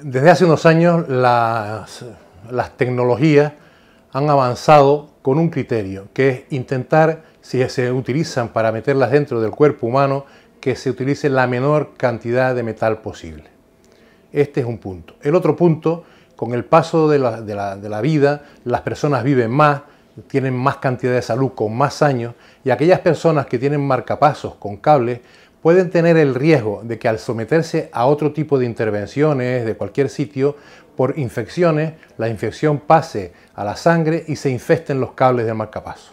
Desde hace unos años las, tecnologías han avanzado con un criterio, que es intentar, si se utilizan para meterlas dentro del cuerpo humano, que se utilice la menor cantidad de metal posible. Este es un punto. El otro punto, con el paso de la, de la vida, las personas viven más, tienen más cantidad de salud con más años y aquellas personas que tienen marcapasos con cables pueden tener el riesgo de que al someterse a otro tipo de intervenciones de cualquier sitio por infecciones, la infección pase a la sangre y se infesten los cables del marcapaso.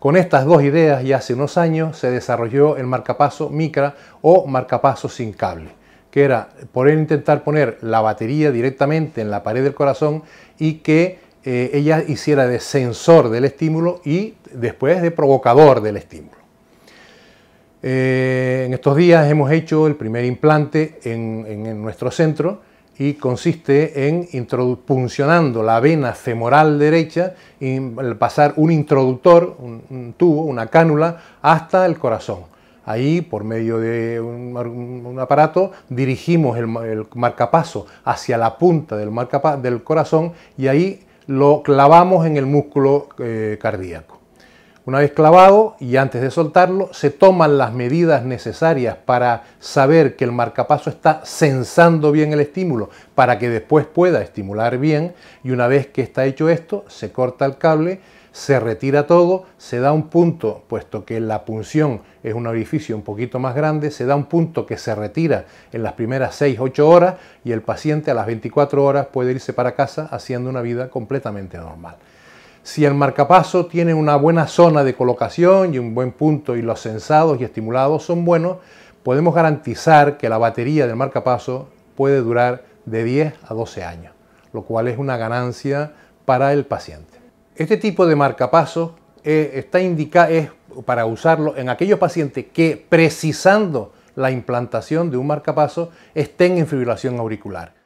Con estas dos ideas ya hace unos años se desarrolló el marcapaso micra o marcapaso sin cable, que era por intentar poner la batería directamente en la pared del corazón y que eh, ella hiciera de sensor del estímulo y después de provocador del estímulo. Eh, en estos días hemos hecho el primer implante en, nuestro centro y consiste en puncionando la vena femoral derecha y pasar un introductor, un, tubo, una cánula, hasta el corazón. Ahí, por medio de un, aparato, dirigimos el, marcapaso hacia la punta del, del corazón y ahí lo clavamos en el músculo eh, cardíaco. Una vez clavado y antes de soltarlo, se toman las medidas necesarias para saber que el marcapaso está sensando bien el estímulo para que después pueda estimular bien y una vez que está hecho esto, se corta el cable, se retira todo, se da un punto, puesto que la punción es un orificio un poquito más grande, se da un punto que se retira en las primeras 6-8 horas y el paciente a las 24 horas puede irse para casa haciendo una vida completamente normal. Si el marcapaso tiene una buena zona de colocación y un buen punto y los sensados y estimulados son buenos, podemos garantizar que la batería del marcapaso puede durar de 10 a 12 años, lo cual es una ganancia para el paciente. Este tipo de marcapaso eh, está indicado es para usarlo en aquellos pacientes que precisando la implantación de un marcapaso estén en fibrilación auricular.